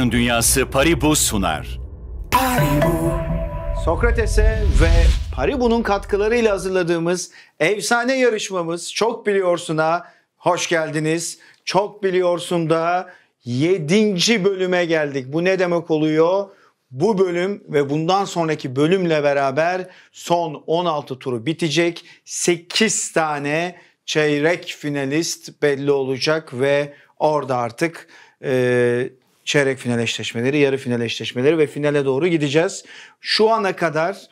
Oyunun Dünyası Paribu sunar. Paribu. Sokrates'e ve Paribu'nun katkılarıyla hazırladığımız efsane yarışmamız Çok Biliyorsun'a hoş geldiniz. Çok Biliyorsun da 7. bölüme geldik. Bu ne demek oluyor? Bu bölüm ve bundan sonraki bölümle beraber son 16 turu bitecek. 8 tane çeyrek finalist belli olacak ve orada artık çeyrek final eşleşmeleri, yarı final eşleşmeleri ve finale doğru gideceğiz. Şu ana kadar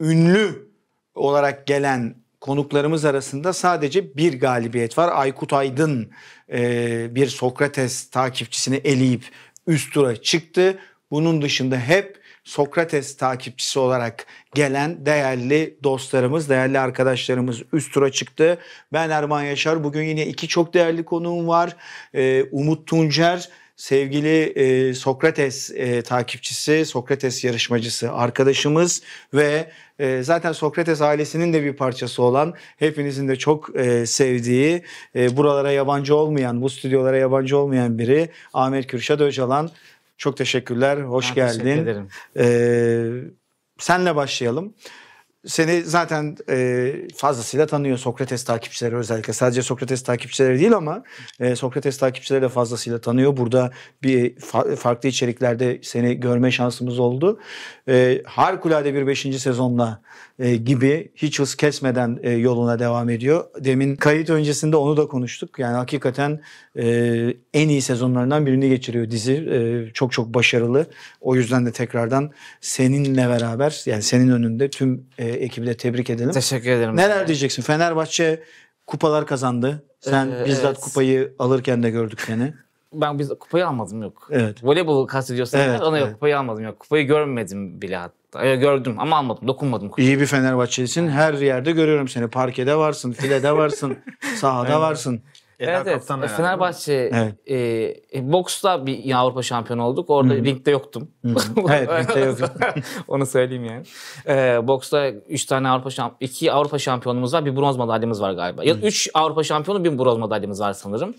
ünlü olarak gelen konuklarımız arasında sadece bir galibiyet var. Aykut Aydın e, bir Sokrates takipçisini eleyip üst tura çıktı. Bunun dışında hep Sokrates takipçisi olarak gelen değerli dostlarımız, değerli arkadaşlarımız üst tura çıktı. Ben Erman Yaşar. Bugün yine iki çok değerli konuğum var. E, Umut Tuncer sevgili e, Sokrates e, takipçisi, Sokrates yarışmacısı, arkadaşımız ve e, zaten Sokrates ailesinin de bir parçası olan, hepinizin de çok e, sevdiği, e, buralara yabancı olmayan, bu stüdyolara yabancı olmayan biri Ahmet Kürşat Öcalan. Çok teşekkürler, hoş ben geldin. Teşekkür ederim. E, senle başlayalım seni zaten e, fazlasıyla tanıyor Sokrates takipçileri özellikle. Sadece Sokrates takipçileri değil ama e, Sokrates takipçileri de fazlasıyla tanıyor. Burada bir fa- farklı içeriklerde seni görme şansımız oldu. E, harikulade bir 5. sezonla e, gibi hiç hız kesmeden e, yoluna devam ediyor. Demin kayıt öncesinde onu da konuştuk. Yani hakikaten e, en iyi sezonlarından birini geçiriyor dizi. çok çok başarılı. O yüzden de tekrardan seninle beraber yani senin önünde tüm e, ekibi de tebrik edelim. Teşekkür ederim. Neler diyeceksin? Fenerbahçe kupalar kazandı. Sen ee, bizzat evet. kupayı alırken de gördük seni. ben biz kupayı almadım yok. Evet. Voleybolu kastediyorsan evet, ona evet. kupayı almadım yok. Kupayı görmedim bile hatta. Gördüm ama almadım, dokunmadım. Kuşa. İyi bir Fenerbahçelisin. Her yerde görüyorum seni. Parkede varsın, filede varsın, sahada evet. varsın. Evet, evet. Fenerbahçe evet. E, e, boksta bir Avrupa şampiyonu olduk. Orada hmm. ringde yoktum. Hmm. evet, ringde yoktum. Onu söyleyeyim yani. E, boksta 3 tane Avrupa şamp 2 Avrupa şampiyonumuz var, bir bronz madalyamız var galiba. Ya 3 Avrupa şampiyonu, bir bronz madalyamız var sanırım.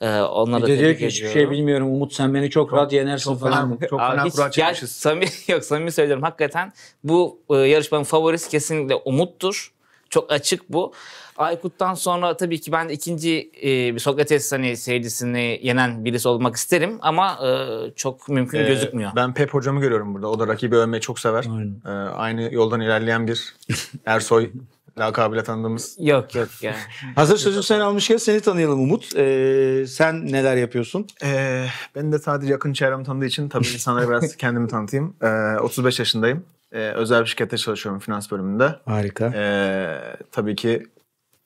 Ee, onlara bir de diyor ki hiçbir şey bilmiyorum Umut sen beni çok, çok rahat yenersin çok falan. Fena, çok fena kura çekmişiz. Samimi, yok samimi söylüyorum hakikaten bu e, yarışmanın favorisi kesinlikle Umut'tur. Çok açık bu. Aykut'tan sonra tabii ki ben ikinci e, Sokrates hani seyircisini yenen birisi olmak isterim ama e, çok mümkün ee, gözükmüyor. Ben Pep hocamı görüyorum burada. O da rakibi övmeyi çok sever. Aynen. E, aynı yoldan ilerleyen bir Ersoy lakabıyla tanıdığımız. Yok yok ya. Hazır sözü sen almışken seni tanıyalım Umut. Ee, sen neler yapıyorsun? Ee, ben de sadece yakın çevrem tanıdığı için tabii insanlara biraz kendimi tanıtayım. Ee, 35 yaşındayım. Ee, özel bir şirkette çalışıyorum finans bölümünde. Harika. Ee, tabii ki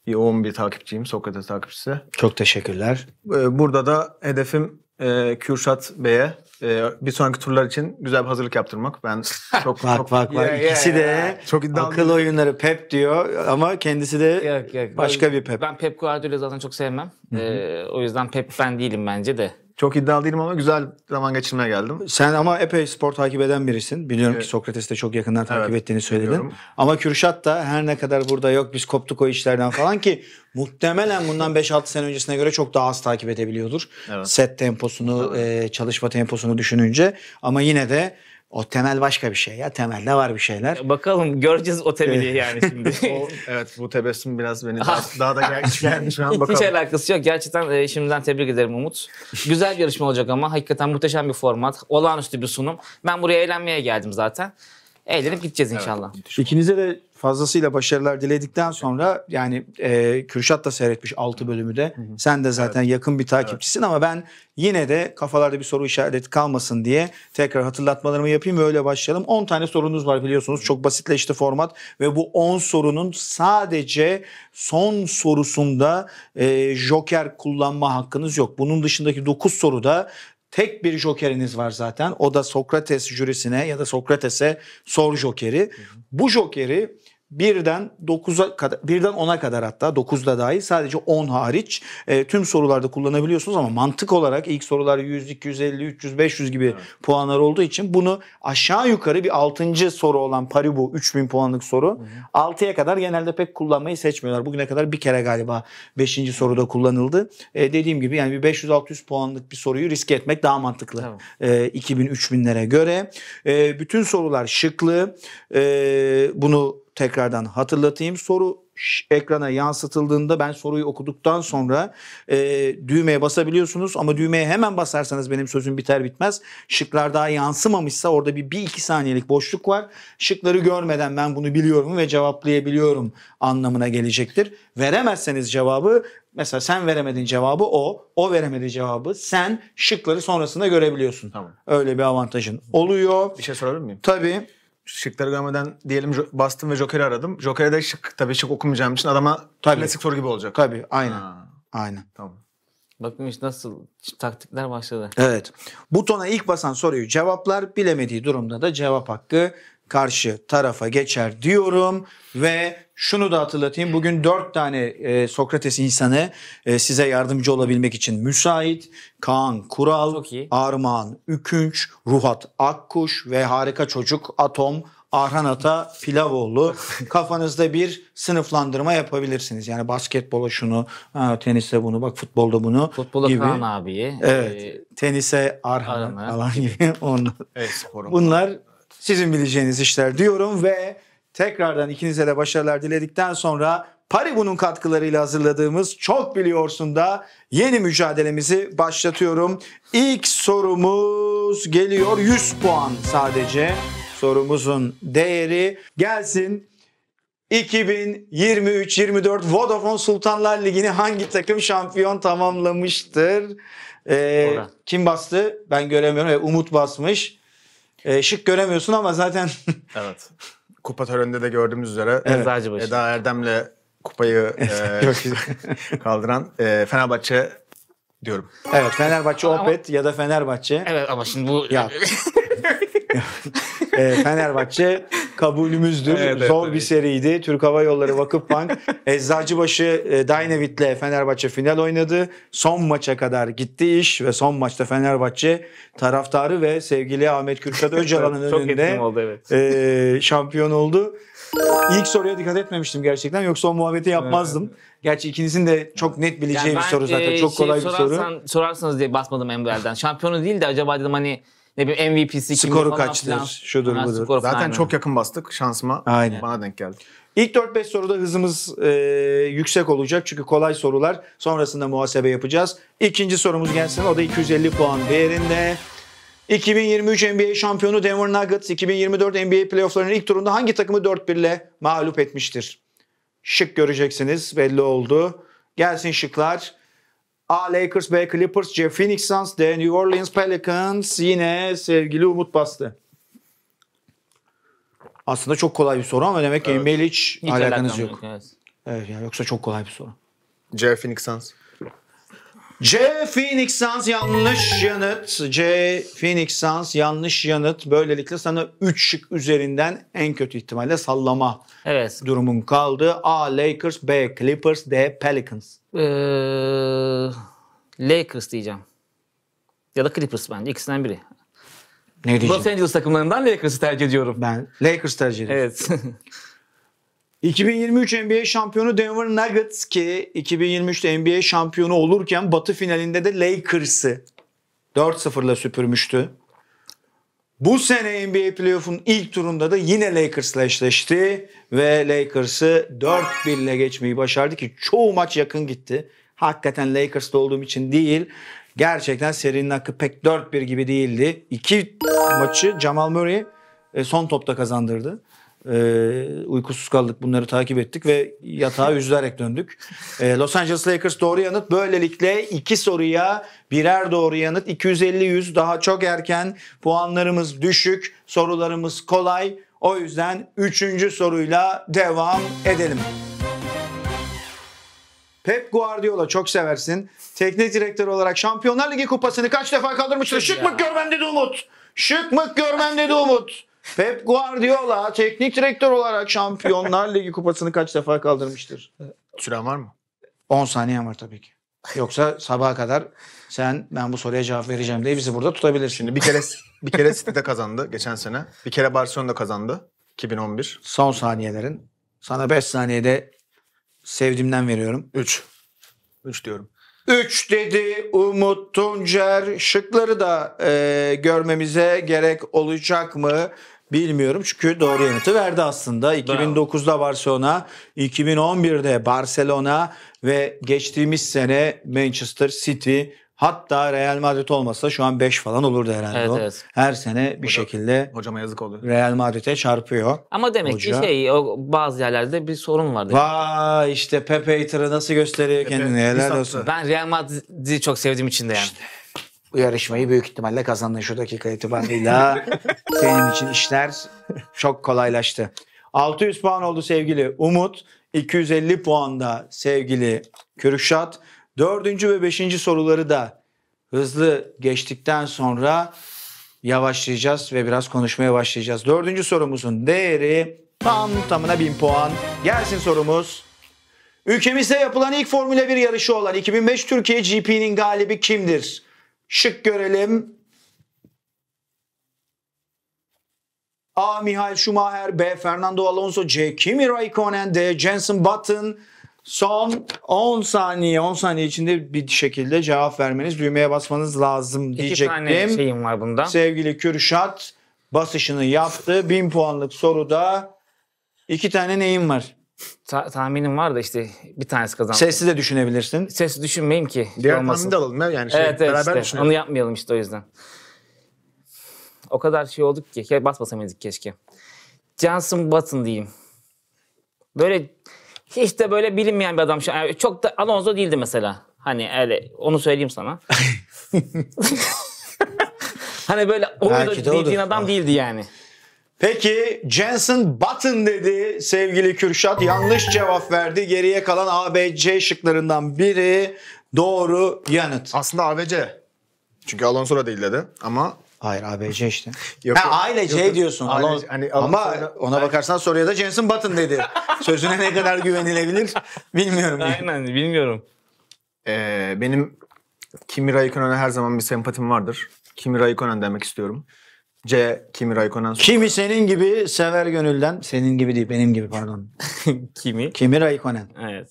yoğun bir takipçiyim. Sokrates takipçisi. Çok teşekkürler. Ee, burada da hedefim e, Kürşat Bey'e ee, bir sonraki turlar için güzel bir hazırlık yaptırmak. Ben çok bak çok, bak bak ikisi de çok akıl oyunları Pep diyor ama kendisi de yok, yok. başka ben, bir Pep. Ben Pep Guardiola'yı zaten çok sevmem. Ee, o yüzden Pep ben değilim bence de. Çok iddialı değilim ama güzel zaman geçirmeye geldim. Sen ama epey spor takip eden birisin. Biliyorum evet. ki Sokrates'i de çok yakından takip evet, ettiğini söyledin. Biliyorum. Ama Kürşat da her ne kadar burada yok biz koptuk o işlerden falan ki muhtemelen bundan 5-6 sene öncesine göre çok daha az takip edebiliyordur. Evet. Set temposunu, evet. E, çalışma temposunu düşününce ama yine de o temel başka bir şey ya. Temelde var bir şeyler. Bakalım göreceğiz o temeli ee, yani şimdi. o, evet bu tebessüm biraz beni daha, daha da gelmiş şu an bakalım. Hiç alakası yok. Gerçekten e, şimdiden tebrik ederim Umut. Güzel bir yarışma olacak ama hakikaten muhteşem bir format. Olağanüstü bir sunum. Ben buraya eğlenmeye geldim zaten. Eğlenip gideceğiz inşallah. Evet. İkinize de fazlasıyla başarılar diledikten sonra yani e, Kürşat da seyretmiş 6 bölümü de. Hı hı. Sen de zaten evet. yakın bir takipçisin evet. ama ben yine de kafalarda bir soru işareti kalmasın diye tekrar hatırlatmalarımı yapayım ve öyle başlayalım. 10 tane sorunuz var biliyorsunuz. Çok basitleşti format ve bu 10 sorunun sadece son sorusunda e, joker kullanma hakkınız yok. Bunun dışındaki 9 soruda Tek bir jokeriniz var zaten. O da Sokrates jürisine ya da Sokrates'e sor jokeri. Hı hı. Bu jokeri birden 9'a kadar birden 10'a kadar hatta 9'da dahi sadece 10 hariç e, tüm sorularda kullanabiliyorsunuz ama mantık olarak ilk sorular 100, 250, 300, 500 gibi evet. puanlar olduğu için bunu aşağı yukarı bir 6. soru olan Paribu 3000 puanlık soru Hı. 6'ya kadar genelde pek kullanmayı seçmiyorlar. Bugüne kadar bir kere galiba 5. soruda kullanıldı. E, dediğim gibi yani bir 500-600 puanlık bir soruyu riske etmek daha mantıklı. Tamam. E, 2000-3000'lere göre. E, bütün sorular şıklı. E, bunu tekrardan hatırlatayım. Soru ekrana yansıtıldığında ben soruyu okuduktan sonra e, düğmeye basabiliyorsunuz ama düğmeye hemen basarsanız benim sözüm biter bitmez. Şıklar daha yansımamışsa orada bir, bir iki saniyelik boşluk var. Şıkları görmeden ben bunu biliyorum ve cevaplayabiliyorum anlamına gelecektir. Veremezseniz cevabı mesela sen veremedin cevabı o, o veremedi cevabı sen şıkları sonrasında görebiliyorsun. Tamam. Öyle bir avantajın oluyor. Bir şey sorabilir miyim? Tabii şıkları görmeden diyelim bastım ve Joker'i aradım. Joker'e de şık tabii şık okumayacağım için adama tabii. klasik soru gibi olacak. Tabii aynen. Ha. Aynen. Tamam. Bakın işte nasıl taktikler başladı. Evet. Butona ilk basan soruyu cevaplar bilemediği durumda da cevap hakkı karşı tarafa geçer diyorum ve şunu da hatırlatayım. Bugün dört tane e, Sokrates insanı e, size yardımcı olabilmek için müsait. Kaan Kural, Armağan Ükünç, Ruhat Akkuş ve harika çocuk Atom Arhan Ata Pilavoğlu. Kafanızda bir sınıflandırma yapabilirsiniz. Yani basketbola şunu, tenise bunu, bak futbolda bunu. Futbola gibi. Kaan abiyi. Evet. E, tenise Arhan Aranı. gibi. Onlar. Evet, sporum. Bunlar sizin bileceğiniz işler diyorum ve tekrardan ikinize de başarılar diledikten sonra Paribu'nun katkılarıyla hazırladığımız Çok Biliyorsun da yeni mücadelemizi başlatıyorum. İlk sorumuz geliyor 100 puan sadece sorumuzun değeri gelsin. 2023-24 Vodafone Sultanlar Ligi'ni hangi takım şampiyon tamamlamıştır? Ee, kim bastı? Ben göremiyorum. Umut basmış. E, şık göremiyorsun ama zaten Evet. Kupa töreninde de gördüğümüz üzere Eczacıbaşı. Eda Erdem'le kupayı e, kaldıran e, Fenerbahçe diyorum. evet Fenerbahçe Opet ya da Fenerbahçe Evet ama şimdi bu Ya. e, Fenerbahçe kabulümüzdür. Evet, Zor evet. bir seriydi. Türk Hava Yolları Vakıfbank Eczacıbaşı e, Dynavit'le Fenerbahçe final oynadı. Son maça kadar gitti iş ve son maçta Fenerbahçe taraftarı ve sevgili Ahmet Kürşat Öcalan'ın önünde oldu, evet. e, şampiyon oldu. İlk soruya dikkat etmemiştim gerçekten. Yoksa o muhabbeti yapmazdım. Gerçi ikinizin de çok net bileceği e, yani şey bir soru zaten. Çok şey kolay bir soru. Sorarsanız diye basmadım Emre'den. Şampiyonu değil de acaba dedim hani ne bileyim MVP'si kim Skoru kaçtır, falan. şudur budur. skor Zaten falan. çok yakın bastık şansıma. Aynen. Bana denk geldi. İlk 4-5 soruda hızımız e, yüksek olacak çünkü kolay sorular. Sonrasında muhasebe yapacağız. İkinci sorumuz gelsin o da 250 puan değerinde. 2023 NBA şampiyonu Denver Nuggets 2024 NBA playofflarının ilk turunda hangi takımı 4-1 ile mağlup etmiştir? Şık göreceksiniz belli oldu. Gelsin şıklar. A Lakers, B Clippers, C Phoenix Suns, D New Orleans Pelicans. Yine sevgili Umut bastı. Aslında çok kolay bir soru ama demek ki evet. NBA'yle hiç, hiç alakanız yok. yok. Evet. evet yani yoksa çok kolay bir soru. C Phoenix Suns. C Phoenix Suns yanlış yanıt. C Phoenix Suns yanlış yanıt. Böylelikle sana 3 şık üzerinden en kötü ihtimalle sallama evet. durumun kaldı. A Lakers, B Clippers, D Pelicans. Ee, Lakers diyeceğim. Ya da Clippers bence ikisinden biri. Ne diyeceğim? Los Angeles takımlarından Lakers'ı tercih ediyorum. Ben Lakers tercih ediyorum. Evet. 2023 NBA şampiyonu Denver Nuggets ki 2023'te NBA şampiyonu olurken batı finalinde de Lakers'ı 4-0'la süpürmüştü. Bu sene NBA playoff'un ilk turunda da yine Lakers'la eşleşti ve Lakers'ı 4-1 ile geçmeyi başardı ki çoğu maç yakın gitti. Hakikaten Lakers'ta olduğum için değil. Gerçekten serinin hakkı pek 4-1 gibi değildi. İki maçı Jamal Murray e, son topta kazandırdı. Ee, uykusuz kaldık bunları takip ettik ve yatağa üzülerek döndük. Ee, Los Angeles Lakers doğru yanıt böylelikle iki soruya birer doğru yanıt 250-100 daha çok erken puanlarımız düşük sorularımız kolay o yüzden üçüncü soruyla devam edelim. Pep Guardiola çok seversin. Teknik direktör olarak Şampiyonlar Ligi kupasını kaç defa kaldırmıştır? Şık mı görmem dedi Umut. Şık mı görmem dedi Umut. Pep Guardiola teknik direktör olarak Şampiyonlar Ligi kupasını kaç defa kaldırmıştır? Süren var mı? 10 saniye var tabii ki. Yoksa sabaha kadar sen ben bu soruya cevap vereceğim diye bizi burada tutabilirsin. Şimdi bir kere bir kere City'de kazandı geçen sene. Bir kere Barcelona'da kazandı 2011. Son saniyelerin. Sana 5 saniyede sevdiğimden veriyorum. 3. 3 diyorum. 3 dedi Umut Tuncer. Şıkları da e, görmemize gerek olacak mı? Bilmiyorum çünkü doğru yanıtı verdi aslında. 2009'da Barcelona, 2011'de Barcelona ve geçtiğimiz sene Manchester City hatta Real Madrid olmasa şu an 5 falan olurdu herhalde Evet, o. evet. Her sene bir şekilde Hocama yazık oluyor. Real Madrid'e çarpıyor. Ama demek Hoca. ki şey o bazı yerlerde bir sorun vardı. Vay işte Pepe Hater'ı nasıl gösteriyor kendini helal sattı. olsun. Ben Real Madrid'i çok sevdiğim için de yani yarışmayı büyük ihtimalle kazandın şu dakika itibariyle. Senin için işler çok kolaylaştı. 600 puan oldu sevgili Umut. 250 puan da sevgili Kürşat. Dördüncü ve beşinci soruları da hızlı geçtikten sonra yavaşlayacağız ve biraz konuşmaya başlayacağız. Dördüncü sorumuzun değeri tam tamına 1000 puan. Gelsin sorumuz. Ülkemizde yapılan ilk Formula 1 yarışı olan 2005 Türkiye GP'nin galibi kimdir? Şık görelim. A. Mihail Schumacher, B. Fernando Alonso, C. Kimi Raikkonen, D. Jensen Button. Son 10 saniye, 10 saniye içinde bir şekilde cevap vermeniz, düğmeye basmanız lazım İki diyecektim. tane şeyim var bunda. Sevgili Kürşat basışını yaptı. 1000 puanlık soruda İki tane neyim var? Ta- tahminim var da işte bir tanesi kazandı. Sessiz de düşünebilirsin. Ses düşünmeyeyim ki. Şey Diğer tahmini de alalım ya yani. Şey, evet evet beraber işte. düşünelim. Onu yapmayalım işte o yüzden. O kadar şey olduk ki. Ya basmasamaydık keşke. Johnson Button diyeyim. Böyle hiç de böyle bilinmeyen bir adam. yani çok da Alonso değildi mesela. Hani öyle onu söyleyeyim sana. hani böyle onu da Belki de adam değildi yani. Peki Jensen Button dedi sevgili Kürşat. Yanlış cevap verdi. Geriye kalan ABC şıklarından biri doğru yanıt. Aslında ABC. Çünkü Alonso da değil dedi ama Hayır ABC işte. Yok, ha, aile C diyorsun. Alonso hani Alon, ama sonra, ona bakarsan soruya da Jensen Button dedi. Sözüne ne kadar güvenilebilir bilmiyorum. Aynen bilmiyorum. Ee, benim Kimi Raikkonen'e her zaman bir sempatim vardır. Kimi Raikkonen demek istiyorum. C. Kimi Raikkonen. Kimi senin gibi sever gönülden. Senin gibi değil benim gibi pardon. Kimi? Kimi Raikkonen. Evet.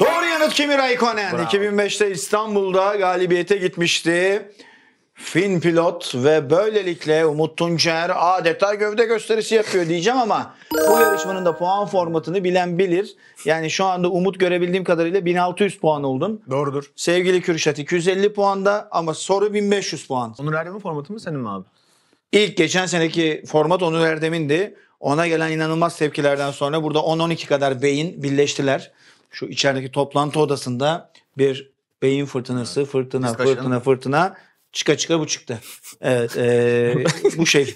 Doğru yanıt Kimi Raikkonen. Bravo. 2005'te İstanbul'da galibiyete gitmişti. Fin pilot ve böylelikle Umut Tuncer adeta gövde gösterisi yapıyor diyeceğim ama bu yarışmanın da puan formatını bilen bilir. Yani şu anda Umut görebildiğim kadarıyla 1600 puan oldun. Doğrudur. Sevgili Kürşat 250 puanda ama soru 1500 puan. Onun her formatı mı senin mi abi? İlk geçen seneki format Onur Erdem'indi. Ona gelen inanılmaz tepkilerden sonra burada 10-12 kadar beyin birleştiler. Şu içerideki toplantı odasında bir beyin fırtınası, fırtına, Discussion. fırtına, fırtına çıka çıka bu çıktı. Evet, e, bu şey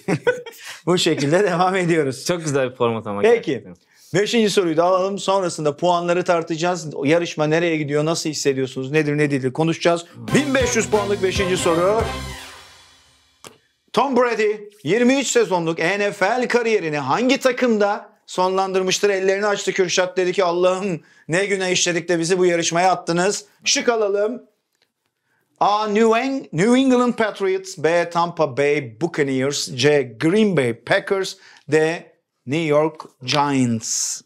bu şekilde devam ediyoruz. Çok güzel bir format ama. Peki. Gerçekten. Beşinci soruyu da alalım. Sonrasında puanları tartacağız. Yarışma nereye gidiyor, nasıl hissediyorsunuz, nedir ne değildir konuşacağız. 1500 hmm. puanlık beşinci soru. Tom Brady 23 sezonluk NFL kariyerini hangi takımda sonlandırmıştır? Ellerini açtı Kürşat dedi ki Allah'ım ne güne işledik de bizi bu yarışmaya attınız. Şık alalım. A. New England Patriots B. Tampa Bay Buccaneers C. Green Bay Packers D. New York Giants.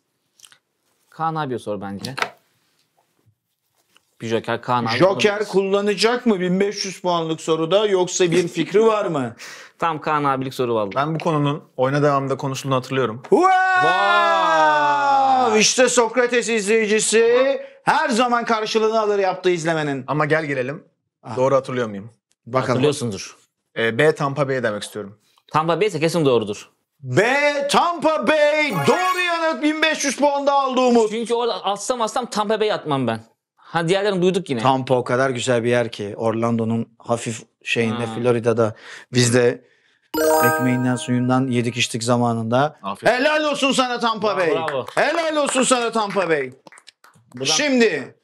Kaan abiye sor bence bir Joker Kaan abi. Joker kullanacak mı 1500 puanlık soruda yoksa bir fikri var mı? Tam Kaan abilik soru vallahi. Ben bu konunun oyna devamında konuşulduğunu hatırlıyorum. Wow! İşte Sokrates izleyicisi her zaman karşılığını alır yaptığı izlemenin. Ama gel gelelim. Ah. Doğru hatırlıyor muyum? Bakalım. Hatırlıyorsundur. Ee, B Tampa Bay demek istiyorum. Tampa Bay ise kesin doğrudur. B Tampa Bay doğru yanıt 1500 puanda aldı Umut. Çünkü orada atsam atsam Tampa Bay atmam ben. Ha diğerlerini duyduk yine. Tampa o kadar güzel bir yer ki Orlando'nun hafif şeyinde Ha. Florida'da biz de ekmeğinden suyundan yedik içtik zamanında. Afiyet. Helal olsun sana Tampa Bravo, Bey. bravo. Helal olsun sana Tampa Bey. Buradan Şimdi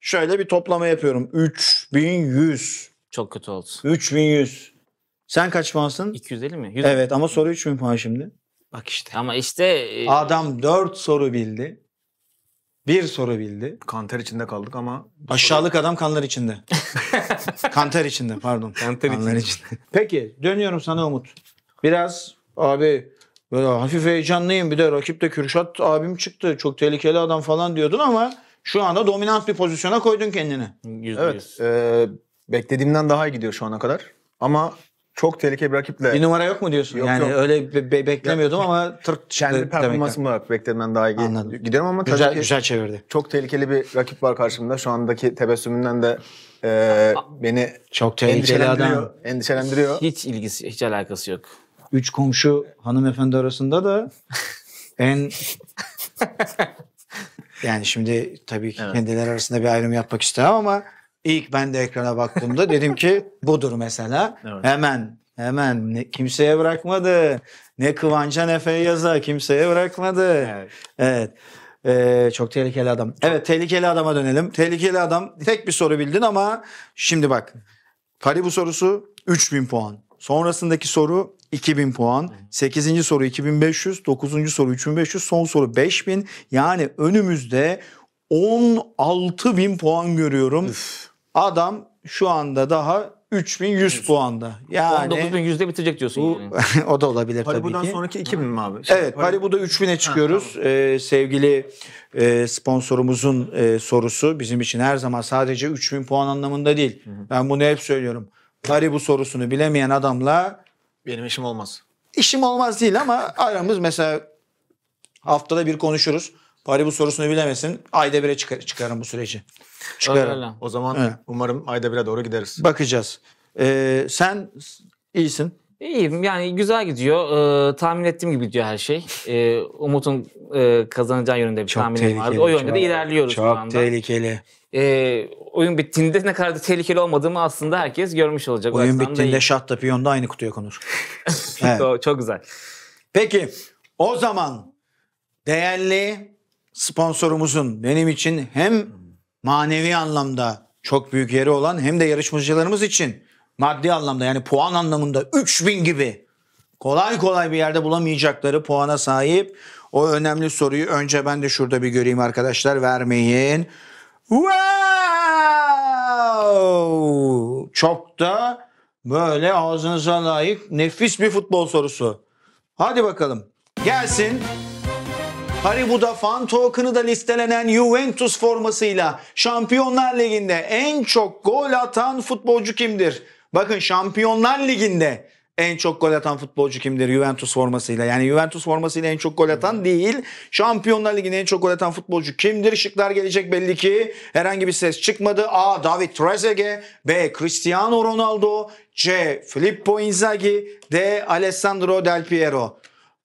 şöyle bir toplama yapıyorum. 3100. çok kötü oldu. 3100. Sen kaç puansın? 250 mi? 100. Evet ama soru 3000 puan şimdi. Bak işte. Ama işte e, Adam 4 soru bildi. Bir soru bildi. Kanter içinde kaldık ama... Aşağılık soru... adam kanlar içinde. Kanter içinde pardon. Kanter kanlar içinde. içinde. Peki dönüyorum sana Umut. Biraz abi böyle hafif heyecanlıyım bir de rakip de Kürşat abim çıktı. Çok tehlikeli adam falan diyordun ama şu anda dominant bir pozisyona koydun kendini. %100. Evet. E, beklediğimden daha iyi gidiyor şu ana kadar. Ama çok tehlikeli bir rakiple. Bir numara yok mu diyorsun? Yok, yani yok. öyle be- be- beklemiyordum ya, ama Türk kendi performansım olarak beklediğimden daha iyi Anladım. giderim ama güzel, tabii ki güzel çevirdi. Çok tehlikeli bir rakip var karşımda. Şu andaki tebessümünden de e, beni çok tehlikeli adam. Endişelendiriyor. Hiç ilgisi, hiç alakası yok. Üç komşu hanımefendi arasında da en yani şimdi tabii ki evet. kendileri arasında bir ayrım yapmak istemem ama İlk ben de ekrana baktığımda dedim ki budur mesela. Evet. Hemen hemen ne, kimseye bırakmadı. Ne Kıvanç'a ne Feyyaz'a kimseye bırakmadı. Evet. evet. Ee, çok tehlikeli adam. Evet tehlikeli adama dönelim. Tehlikeli adam tek bir soru bildin ama şimdi bak. Karibu sorusu 3000 puan. Sonrasındaki soru 2000 puan. 8. soru 2500. 9. soru 3500. Son soru 5000. Yani önümüzde 16 bin puan görüyorum. Üf. Adam şu anda daha 3100 puanda. Yani 19.100'de bitirecek diyorsun. Bu, o da olabilir Paribu'dan tabii ki. Paribu'dan sonraki 2000 mi abi? Şimdi evet Paribu'da şey, 3000'e çıkıyoruz. Ha, tamam. ee, sevgili e, sponsorumuzun e, sorusu bizim için her zaman sadece 3000 puan anlamında değil. Hı hı. Ben bunu hep söylüyorum. Paribu sorusunu bilemeyen adamla benim işim olmaz. İşim olmaz değil ama aramız mesela haftada bir konuşuruz. Paribu sorusunu bilemesin. Ayda bire çıkar, çıkarım bu süreci. Çıkar. Öyle. O zaman evet. umarım ayda bire doğru gideriz. Bakacağız. Ee, sen iyisin. İyiyim yani güzel gidiyor. Ee, tahmin ettiğim gibi gidiyor her şey. Ee, Umut'un e, kazanacağı yönünde bir çok tahminim vardı. O yönde çok, de ilerliyoruz şu anda. Çok tehlikeli. Ee, oyun bittiğinde ne kadar da tehlikeli olmadığımı aslında herkes görmüş olacak. Oyun bittiğinde şah da piyon da aynı kutuya konur. evet. Çok güzel. Peki o zaman değerli sponsorumuzun benim için hem manevi anlamda çok büyük yeri olan hem de yarışmacılarımız için maddi anlamda yani puan anlamında 3000 gibi kolay kolay bir yerde bulamayacakları puana sahip. O önemli soruyu önce ben de şurada bir göreyim arkadaşlar vermeyin. Wow! Çok da böyle ağzınıza layık nefis bir futbol sorusu. Hadi bakalım. Gelsin. Haribu'da fan token'ı da listelenen Juventus formasıyla Şampiyonlar Ligi'nde en çok gol atan futbolcu kimdir? Bakın Şampiyonlar Ligi'nde en çok gol atan futbolcu kimdir Juventus formasıyla? Yani Juventus formasıyla en çok gol atan değil. Şampiyonlar Ligi'nde en çok gol atan futbolcu kimdir? Şıklar gelecek belli ki. Herhangi bir ses çıkmadı. A. David Trezeguet. B. Cristiano Ronaldo. C. Filippo Inzaghi. D. Alessandro Del Piero.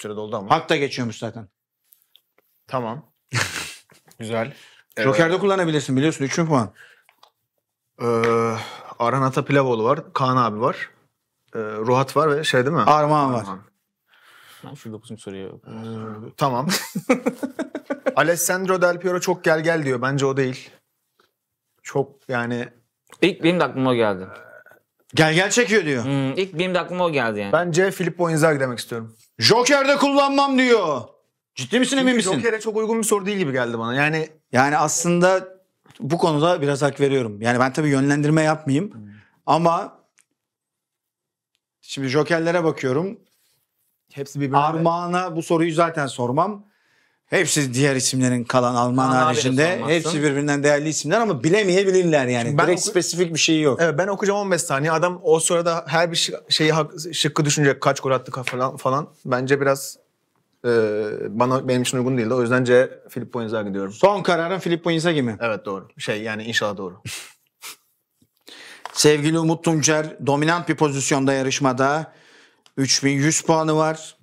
Süre doldu ama. Hak da geçiyormuş zaten. Tamam. Güzel. Evet. Joker'de kullanabilirsin biliyorsun 3000 puan. Ee, Aran Ata Pilavoğlu var. Kaan abi var. Ee, Ruhat var ve şey değil mi? Armağan var. Ben şu dokuzuncu soruyu Ee, tamam. Alessandro Del Piero çok gel gel diyor. Bence o değil. Çok yani... İlk benim de aklıma o geldi. Gel gel çekiyor diyor. Hmm, ilk benim de aklıma o geldi yani. Bence Filippo Inzaghi demek istiyorum. Joker'de kullanmam diyor. Ciddi misin emin misin? Joker'e çok uygun bir soru değil gibi geldi bana. Yani Yani aslında bu konuda biraz hak veriyorum. Yani ben tabii yönlendirme yapmayayım. Hmm. Ama şimdi Joker'lere bakıyorum. hepsi birbirine... Armağan'a bu soruyu zaten sormam. Hepsi diğer isimlerin kalan Alman Alman haricinde hepsi birbirinden değerli isimler ama bilemeyebilirler yani. ben Direkt oku- spesifik bir şey yok. Evet ben okuyacağım 15 saniye. Adam o sırada her bir şeyi hak- şıkkı düşünecek. Kaç gol attı falan falan. Bence biraz e, bana benim için uygun değildi. O yüzden C Filippo Inzaghi gidiyorum. Son kararın Filippo Inzaghi mi? Evet doğru. Şey yani inşallah doğru. Sevgili Umut Tuncer dominant bir pozisyonda yarışmada. 3100 puanı var.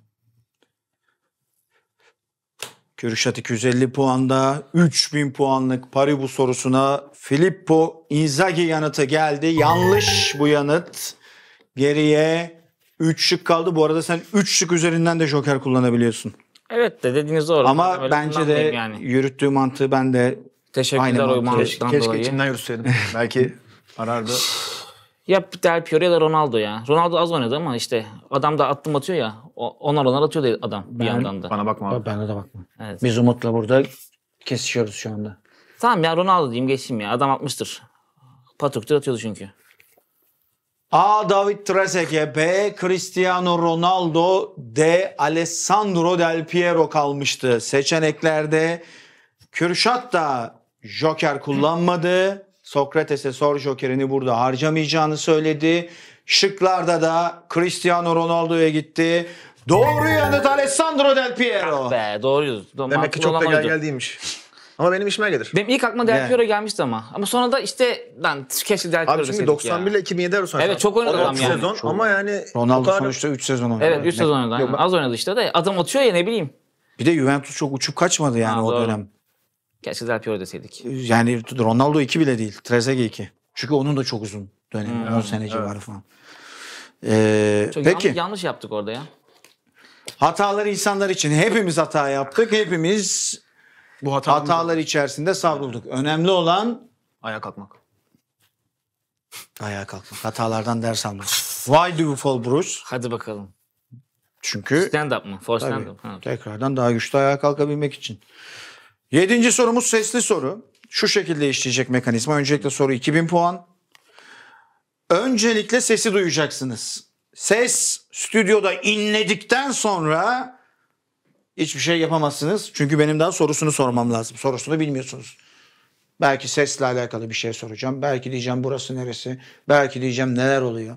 Kürşat 250 puanda 3000 puanlık Paribu sorusuna Filippo Inzaghi yanıtı geldi. Yanlış bu yanıt. Geriye 3 şık kaldı. Bu arada sen 3 şık üzerinden de joker kullanabiliyorsun. Evet de dediğiniz doğru. Ama Öyle bence de yani. yürüttüğü mantığı ben de Teşekkürler aynı mantığı mantıktan Keşke, Keşke içimden yürüseydim. Belki arardı. Ya Del Piero ya da Ronaldo ya. Ronaldo az oynadı ama işte adam da attım atıyor ya. O- Onar atıyor atıyor adam bir yandan da. Bana bakma abi. Ben de bakma. Evet. Biz Umut'la burada kesişiyoruz şu anda. Tamam ya Ronaldo diyeyim geçeyim ya. Adam atmıştır. Patuk'tur atıyordu çünkü. A. David Trezeguet, B. Cristiano Ronaldo, D. Alessandro Del Piero kalmıştı. Seçeneklerde Kürşat da Joker kullanmadı. Sokrates'e sor jokerini burada harcamayacağını söyledi. Şıklarda da Cristiano Ronaldo'ya gitti. Doğru yanıt Alessandro Del Piero. Ah be doğruyuz. Demek ki çok da gel gel değilmiş. Ama benim işime gelir. Benim ilk aklıma Del Piero gelmişti ama. Ama sonra da işte lan keşke Del Piero Abi çünkü deseydik 91 ile 2007 arası oynadı. Evet çok oynadı adam yani. sezon ama yani Ronaldo o kadar- sonuçta 3 sezon oynadı. Evet 3 sezon oynadı. Yok, aynen. Az oynadı işte de adam atıyor ya ne bileyim. Bir de Juventus çok uçuk kaçmadı yani Ha, o doğru. dönem. Keşke Del Piero deseydik. Ee, yani Ronaldo 2 bile değil. Trezeguet 2. Çünkü onun da çok uzun dönemi. Hmm, 10 sene evet. civarı falan. Ee, çok peki. Yanlış, yanlış yaptık orada ya. Hataları insanlar için. Hepimiz hata yaptık. Hepimiz bu hata hatalar içerisinde savrulduk. Önemli olan ayağa kalkmak. Ayağa kalkmak. Hatalardan ders almak. Why do you fall Bruce? Hadi bakalım. Çünkü stand up mı? For stand up. Tekrardan daha güçlü ayağa kalkabilmek için. Yedinci sorumuz sesli soru. Şu şekilde işleyecek mekanizma. Öncelikle soru 2000 puan. Öncelikle sesi duyacaksınız. Ses stüdyoda inledikten sonra hiçbir şey yapamazsınız. Çünkü benim daha sorusunu sormam lazım. Sorusunu bilmiyorsunuz. Belki sesle alakalı bir şey soracağım. Belki diyeceğim burası neresi. Belki diyeceğim neler oluyor.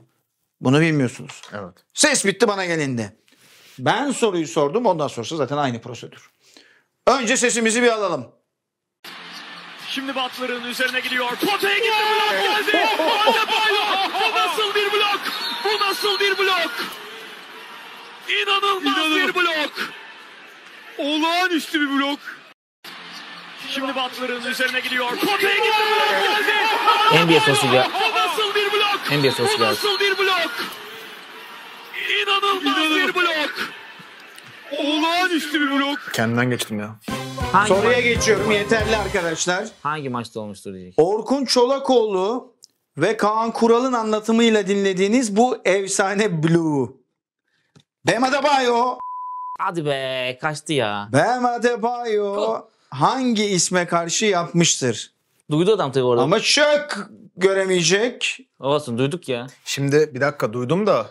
Bunu bilmiyorsunuz. Evet. Ses bitti bana gelindi. Ben soruyu sordum ondan sonrası zaten aynı prosedür. Önce sesimizi bir alalım. Şimdi Batların üzerine gidiyor. Potaya gitti blok geldi. Adebayo. Bu nasıl bir blok? Bu nasıl bir blok? İnanılmaz İnanılmaz. bir blok. Olağanüstü bir blok. Şimdi Batların üzerine gidiyor. Potaya gitti blok geldi. NBA sosu gel. Bu nasıl bir blok? NBA sosu Bu nasıl bir blok? İnanılmaz bir blok. Olağanüstü bir blok. Kendimden geçtim ya. Hangi Soruya maç? geçiyorum yeterli arkadaşlar. Hangi maçta olmuştur diyecek. Orkun Çolakoğlu ve Kaan Kural'ın anlatımıyla dinlediğiniz bu efsane Blue. Bam Adebayo. Hadi be kaçtı ya. Bam Adebayo hangi isme karşı yapmıştır? Duydu adam tabii orada. Ama şak göremeyecek. Olsun duyduk ya. Şimdi bir dakika duydum da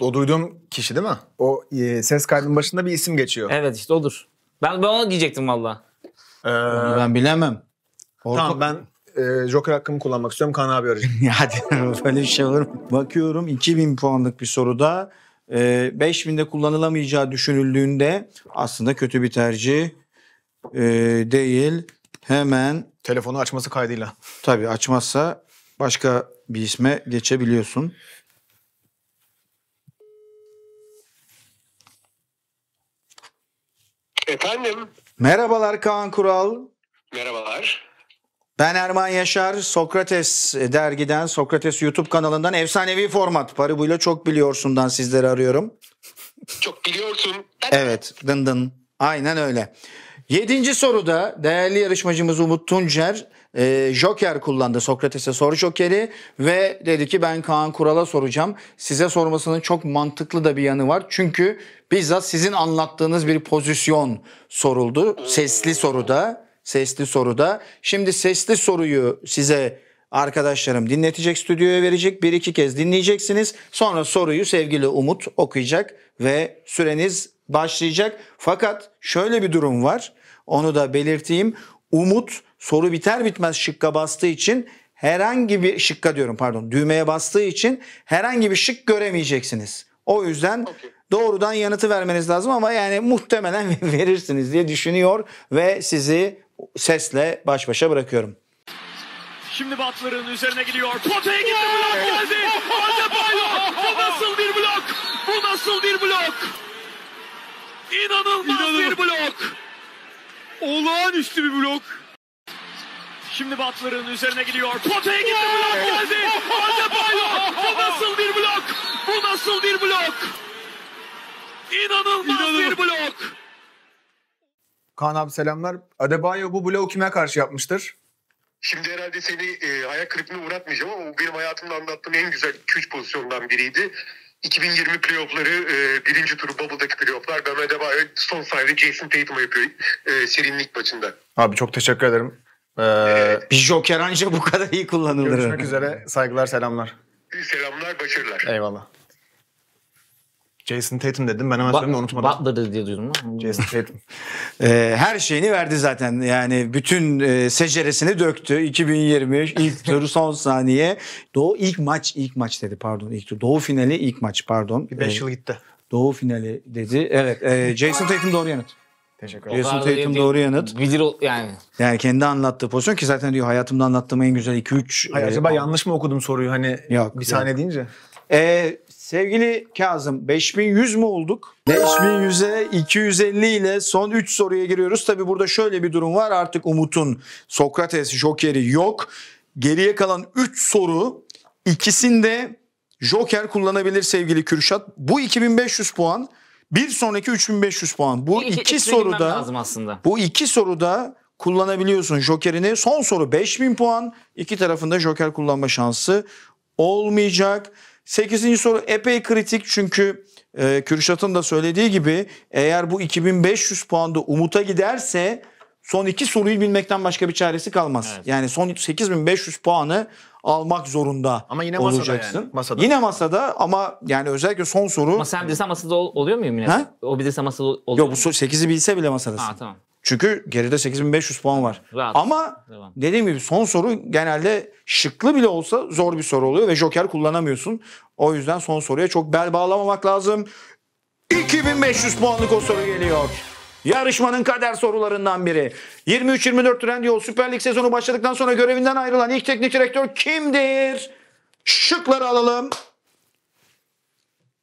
o duyduğum kişi değil mi? O e, ses kaydının başında bir isim geçiyor. Evet işte odur. Ben, ben onu giyecektim valla. Ee, ben bilemem. Orta... Tamam ben e, Joker hakkımı kullanmak istiyorum. Kaan abi arayacağım. Hadi böyle bir şey olur mu? Bakıyorum 2000 puanlık bir soruda e, 5000'de kullanılamayacağı düşünüldüğünde aslında kötü bir tercih e, değil. Hemen Telefonu açması kaydıyla. tabii açmazsa başka bir isme geçebiliyorsun. Efendim? Merhabalar Kaan Kural. Merhabalar. Ben Erman Yaşar, Sokrates dergiden, Sokrates YouTube kanalından efsanevi format. Paribu'yla çok biliyorsundan sizleri arıyorum. Çok biliyorsun. evet, dın Dın. Aynen öyle. Yedinci soruda değerli yarışmacımız Umut Tuncer e, Joker kullandı. Sokrates'e soru Joker'i ve dedi ki ben Kaan Kural'a soracağım. Size sormasının çok mantıklı da bir yanı var. Çünkü bizzat sizin anlattığınız bir pozisyon soruldu. Sesli soruda. Sesli soruda. Şimdi sesli soruyu size arkadaşlarım dinletecek, stüdyoya verecek. Bir iki kez dinleyeceksiniz. Sonra soruyu sevgili Umut okuyacak ve süreniz başlayacak. Fakat şöyle bir durum var. Onu da belirteyim. Umut soru biter bitmez şıkka bastığı için herhangi bir şıkka diyorum pardon düğmeye bastığı için herhangi bir şık göremeyeceksiniz. O yüzden doğrudan yanıtı vermeniz lazım ama yani muhtemelen verirsiniz diye düşünüyor ve sizi sesle baş başa bırakıyorum. Şimdi Batların üzerine gidiyor. Potaya gitti blok geldi. Adebayo bu nasıl bir blok? Bu nasıl bir blok? İnanılmaz, İnanılmaz. bir blok. Olağanüstü bir blok. Şimdi Butler'ın üzerine gidiyor. Potaya gitti blok geldi. Adebayo bu nasıl bir blok? Bu nasıl bir blok? İnanılmaz, İnanılmaz. bir blok. Kaan abi selamlar. Adebayo bu bloğu kime karşı yapmıştır? Şimdi herhalde seni e, ayak kırıklığına uğratmayacağım ama bu benim hayatımda anlattığım en güzel 2-3 pozisyondan biriydi. 2020 playoffları e, birinci turu Bubble'daki playofflar Bam Adebayo son sayede Jason Tatum'a yapıyor e, serinin ilk maçında. Abi çok teşekkür ederim. Ee, bir Joker anca bu kadar iyi kullanılır. Görüşmek üzere. Saygılar, selamlar. Selamlar, başarılar. Eyvallah. Jason Tatum dedim. Ben hemen söyledim unutmadım. Butler diye duydum. Jason Tatum. ee, her şeyini verdi zaten. Yani bütün e, seceresini döktü. 2020 ilk turu son saniye. Doğu ilk maç, ilk maç dedi pardon. İlk tur. Doğu finali ilk maç pardon. Bir 5 ee, yıl gitti. Doğu finali dedi. Evet. E, Jason Tatum doğru yanıt. Teşekkür ederim. Jason Tatum doğru yanıt. Bilir o- yani. Yani kendi anlattığı pozisyon ki zaten diyor hayatımda anlattığım en güzel 2-3. Hayır, e, acaba yanlış mı okudum soruyu hani Yok, bir saniye deyince? Ee, sevgili Kazım 5100 mü olduk? 5100'e 250 ile son 3 soruya giriyoruz. Tabi burada şöyle bir durum var artık Umut'un Sokrates Joker'i yok. Geriye kalan 3 soru ikisinde Joker kullanabilir sevgili Kürşat. Bu 2500 puan bir sonraki 3500 puan. Bu iki, iki soruda lazım aslında. Bu iki soruda kullanabiliyorsun jokerini. Son soru 5000 puan. İki tarafında joker kullanma şansı olmayacak. 8. soru epey kritik çünkü e, Kürşat'ın da söylediği gibi eğer bu 2500 puanda Umut'a giderse son iki soruyu bilmekten başka bir çaresi kalmaz. Evet. Yani son 8500 puanı almak zorunda ama yine masada olacaksın. Yani, masada. Yine masada ama yani özellikle son soru. Ama sen bilirsen masada oluyor muyum yine? Ha? O bilirse masada oluyor Yok bu 8'i bilse bile masadasın. Ha, tamam. Çünkü geride 8500 puan var. Rahat. Ama Devam. dediğim gibi son soru genelde şıklı bile olsa zor bir soru oluyor ve joker kullanamıyorsun. O yüzden son soruya çok bel bağlamamak lazım. 2500 puanlık o soru geliyor. Yarışmanın kader sorularından biri. 23-24 Trendyol Süper Lig sezonu başladıktan sonra görevinden ayrılan ilk teknik direktör kimdir? Şıkları alalım.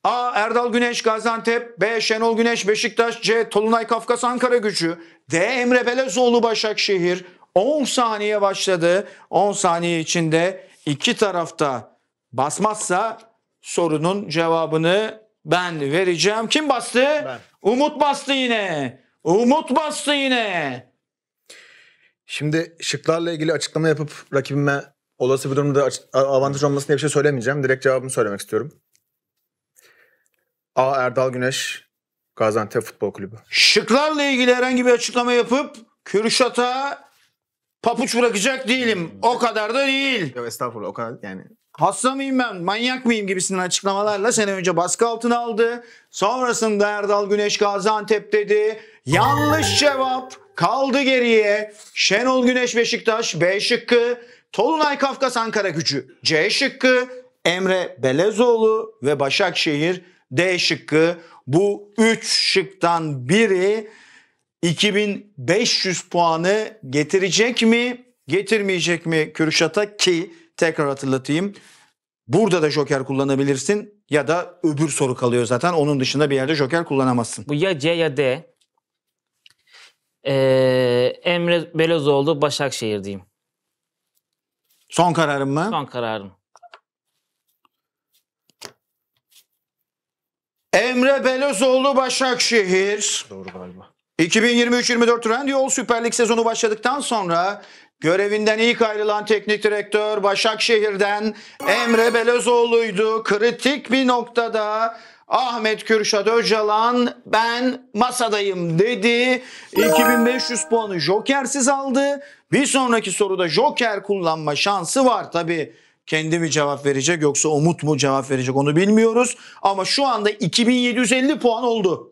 A. Erdal Güneş Gaziantep B. Şenol Güneş Beşiktaş C. Tolunay Kafkas Ankara Gücü D. Emre Belezoğlu Başakşehir 10 saniye başladı. 10 saniye içinde iki tarafta basmazsa sorunun cevabını ben vereceğim. Kim bastı? Ben. Umut bastı yine. Umut bastı yine. Şimdi şıklarla ilgili açıklama yapıp rakibime olası bir durumda avantaj olmasın diye bir şey söylemeyeceğim. Direkt cevabımı söylemek istiyorum. A. Erdal Güneş, Gaziantep Futbol Kulübü. Şıklarla ilgili herhangi bir açıklama yapıp Kürşat'a papuç bırakacak değilim. O kadar da değil. Yok estağfurullah o kadar yani. Hasta mıyım ben, manyak mıyım gibisinden açıklamalarla sene önce baskı altına aldı. Sonrasında Erdal Güneş Gaziantep dedi. Yanlış cevap kaldı geriye. Şenol Güneş Beşiktaş B şıkkı. Tolunay Kafkas Ankara Gücü C şıkkı. Emre Belezoğlu ve Başakşehir D şıkkı. Bu 3 şıktan biri 2500 puanı getirecek mi? Getirmeyecek mi Kürşat'a ki tekrar hatırlatayım. Burada da joker kullanabilirsin ya da öbür soru kalıyor zaten. Onun dışında bir yerde joker kullanamazsın. Bu ya C ya D. Ee, Emre Belözoğlu Başakşehir diyeyim. Son kararım mı? Son kararım. Emre Belözoğlu Başakşehir. Doğru galiba. 2023-24 Trendyol Süper Lig sezonu başladıktan sonra görevinden ilk ayrılan teknik direktör Başakşehir'den Emre Belözoğlu'ydu. Kritik bir noktada Ahmet Kürşat Öcalan ben masadayım dedi. 2500 puanı jokersiz aldı. Bir sonraki soruda joker kullanma şansı var tabi. Kendi mi cevap verecek yoksa Umut mu cevap verecek onu bilmiyoruz. Ama şu anda 2750 puan oldu.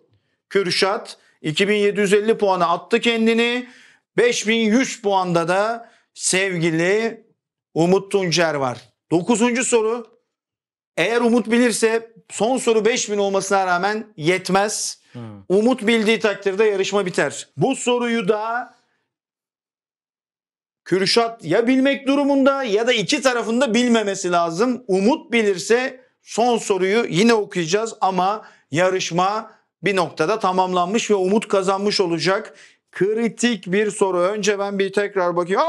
Kürşat 2750 puanı attı kendini. 5100 puanda da sevgili Umut Tuncer var. Dokuzuncu soru. Eğer Umut bilirse son soru 5000 olmasına rağmen yetmez. Hmm. Umut bildiği takdirde yarışma biter. Bu soruyu da Kürşat ya bilmek durumunda ya da iki tarafında bilmemesi lazım. Umut bilirse son soruyu yine okuyacağız ama yarışma bir noktada tamamlanmış ve Umut kazanmış olacak. Kritik bir soru. Önce ben bir tekrar bakayım.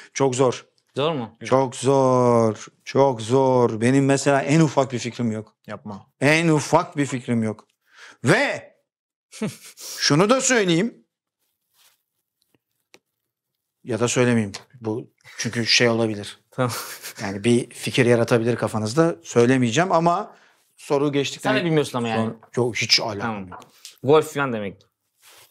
Çok zor. Zor mu? Çok zor. Çok zor. Benim mesela en ufak bir fikrim yok. Yapma. En ufak bir fikrim yok. Ve şunu da söyleyeyim. Ya da söylemeyeyim. Bu çünkü şey olabilir. Tamam. Yani bir fikir yaratabilir kafanızda. Söylemeyeceğim ama soru geçtikten... Sen de bilmiyorsun ama yani. Yok hiç alakam tamam. Golf falan demek.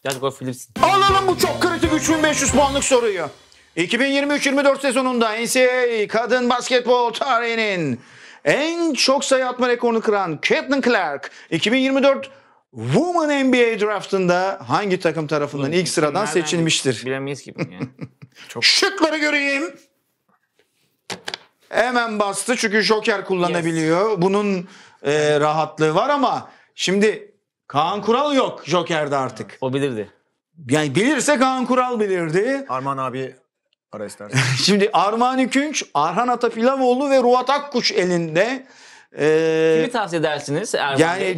Yaz golf bilirsin. Alalım bu çok kritik 3500 puanlık soruyu. 2023-24 sezonunda NCAA kadın basketbol tarihinin en çok sayı atma rekorunu kıran Caitlin Clark 2024 Women NBA draftında hangi takım tarafından ilk sıradan seçilmiştir? Bilemeyiz gibi yani. Çok... Şıkları göreyim. Hemen bastı çünkü Joker kullanabiliyor. Bunun e, rahatlığı var ama şimdi Kaan Kural yok Joker'de artık. O bilirdi. Yani bilirse Kaan Kural bilirdi. Arman abi Ara istersen. Şimdi Armani Künç, Arhan Atapilavoğlu ve Ruat Akkuş elinde. Ee, Kimi tavsiye edersiniz? Erman yani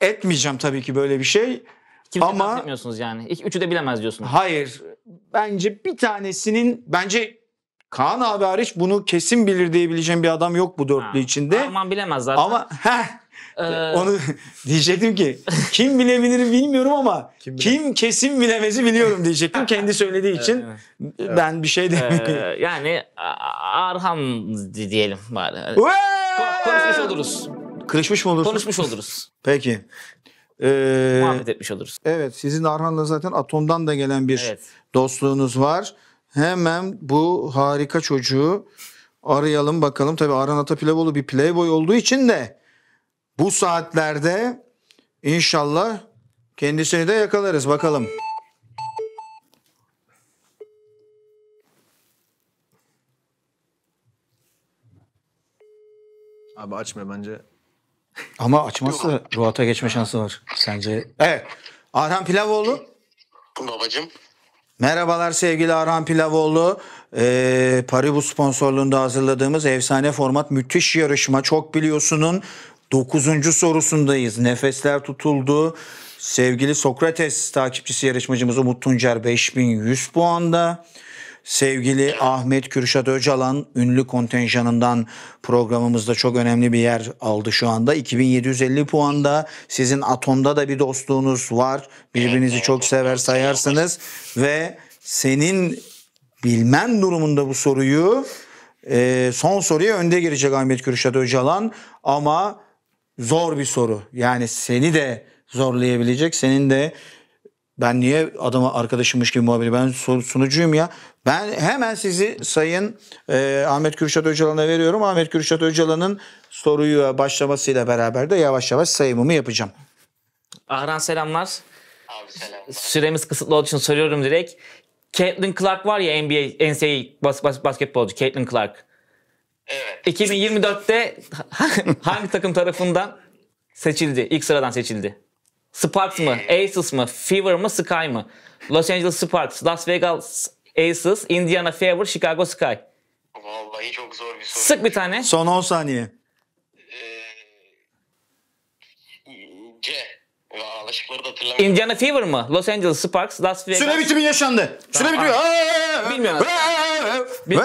etmeyeceğim tabii ki böyle bir şey. Kimse Ama, tavsiye etmiyorsunuz yani. İlk üçü de bilemez diyorsunuz. Hayır. Bence bir tanesinin bence Kaan abi hariç bunu kesin bilir diyebileceğim bir adam yok bu dörtlü ha, içinde. Arman bilemez zaten. Ama heh, ee, Onu diyecektim ki kim bilebilir bilmiyorum ama kim, kim kesin bilemezi biliyorum diyecektim. Kendi söylediği için evet. ben bir şey demiyorum. Ee, yani Arhan diyelim bari. Ko- konuşmuş oluruz. Kırışmış mı oluruz? Konuşmuş oluruz. Peki. Ee, Muhabbet etmiş oluruz. Evet sizin Arhan'la zaten Atom'dan da gelen bir evet. dostluğunuz var. Hemen bu harika çocuğu arayalım bakalım. Tabii Arhan Atapilavoğlu bir playboy olduğu için de bu saatlerde inşallah kendisini de yakalarız bakalım. Abi açma bence. Ama açmazsa Ruat'a geçme şansı var. Sence? Evet. Arhan Pilavoğlu. Babacım. Merhabalar sevgili Arhan Pilavoğlu. Ee, Paribu sponsorluğunda hazırladığımız efsane format müthiş yarışma. Çok biliyorsunun Dokuzuncu sorusundayız. Nefesler tutuldu. Sevgili Sokrates takipçisi yarışmacımız Umut Tuncer 5100 puanda. Sevgili Ahmet Kürşat Öcalan ünlü kontenjanından programımızda çok önemli bir yer aldı şu anda. 2750 puanda sizin Atom'da da bir dostluğunuz var. Birbirinizi çok sever sayarsınız ve senin bilmen durumunda bu soruyu e, son soruya önde girecek Ahmet Kürşat Öcalan ama zor bir soru. Yani seni de zorlayabilecek. Senin de ben niye adama arkadaşımmış gibi muhabbeti ben sunucuyum ya. Ben hemen sizi Sayın e, Ahmet Kürşat Öcalan'a veriyorum. Ahmet Kürşat Öcalan'ın soruyu başlamasıyla beraber de yavaş yavaş sayımımı yapacağım. Ahran selamlar. Abi Süremiz kısıtlı olduğu için soruyorum direkt. Caitlin Clark var ya NBA, NCAA bas, bas, basketbolcu Caitlin Clark. Evet. 2024'te hangi takım tarafından seçildi? İlk sıradan seçildi. Sparks mı? Ee, Aces mı? Fever mı? Sky mı? Los Angeles Sparks, Las Vegas Aces, Indiana Fever, Chicago Sky. Vallahi çok zor bir soru. Sık bir tane. Son 10 saniye. Ee, C. Valla şıkları da hatırlamıyorum. Indiana Fever mı? Los Angeles Sparks, Las Vegas. Süre bitimi yaşandı. Süre bitimi. Bilmiyorum. Bil-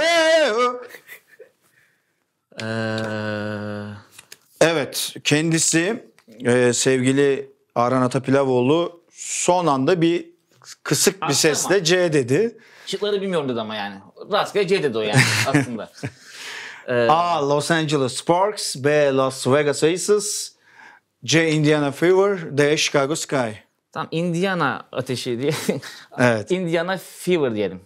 ee... Evet kendisi e, sevgili Aran Atapilavoğlu son anda bir kısık bir aslında sesle ama. C dedi. Şıkları bilmiyorum dedi ama yani. Rastgele C dedi o yani aslında. ee, A. Los Angeles Sparks B. Las Vegas Aces C. Indiana Fever D. Chicago Sky Tam Indiana ateşi diye. evet. Indiana Fever diyelim.